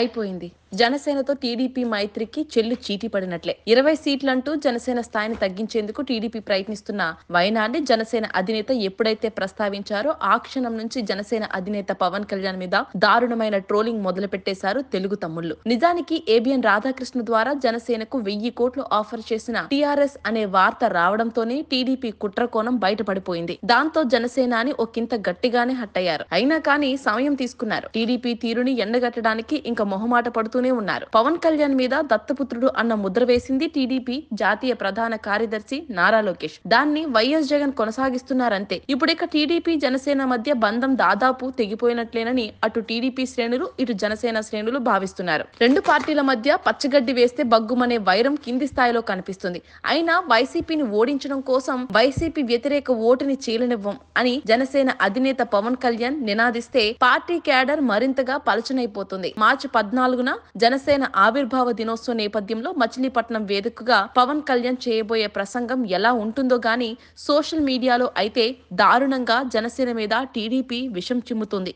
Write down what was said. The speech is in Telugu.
అయిపోయింది జనసేనతో టీడీపీ మైత్రికి చెల్లు చీటీ పడినట్లే ఇరవై సీట్లంటూ జనసేన స్థాయిని తగ్గించేందుకు టీడీపీ ప్రయత్నిస్తున్న వైనాన్ని జనసేన అధినేత ఎప్పుడైతే ప్రస్తావించారో ఆ క్షణం నుంచి జనసేన అధినేత పవన్ కళ్యాణ్ మీద దారుణమైన ట్రోలింగ్ మొదలుపెట్టేశారు తెలుగు తమ్ముళ్లు నిజానికి ఏబిఎన్ రాధాకృష్ణ ద్వారా జనసేనకు వెయ్యి కోట్లు ఆఫర్ చేసిన టీఆర్ఎస్ అనే వార్త రావడంతోనే టీడీపీ కుట్రకోణం బయటపడిపోయింది దాంతో జనసేనాని ఒకంత గట్టిగానే హట్టయ్యారు అయినా కానీ సమయం తీసుకున్నారు టీడీపీ తీరుని ఎండగట్టడానికి ఇంకా మొహమాట పడుతూనే ఉన్నారు పవన్ కళ్యాణ్ మీద దత్తపుత్రుడు అన్న ముద్ర వేసింది టీడీపీ జాతీయ ప్రధాన కార్యదర్శి నారా లోకేష్ దాన్ని వైఎస్ జగన్ కొనసాగిస్తున్నారంతే ఇప్పుడిక టీడీపీ జనసేన మధ్య బంధం దాదాపు తెగిపోయినట్లేనని అటు టీడీపీ శ్రేణులు ఇటు జనసేన శ్రేణులు భావిస్తున్నారు రెండు పార్టీల మధ్య పచ్చగడ్డి వేస్తే బగ్గుమనే వైరం కింది స్థాయిలో కనిపిస్తుంది అయినా వైసీపీని ఓడించడం కోసం వైసీపీ వ్యతిరేక ఓటుని చీలనివ్వం అని జనసేన అధినేత పవన్ కళ్యాణ్ నినాదిస్తే పార్టీ క్యాడర్ మరింతగా పలచనైపోతుంది మార్చి పద్నాలుగున జనసేన ఆవిర్భావ దినోత్సవ నేపథ్యంలో మచిలీపట్నం వేదికగా పవన్ కళ్యాణ్ చేయబోయే ప్రసంగం ఎలా ఉంటుందో గాని సోషల్ మీడియాలో అయితే దారుణంగా జనసేన మీద టీడీపీ విషం చిమ్ముతుంది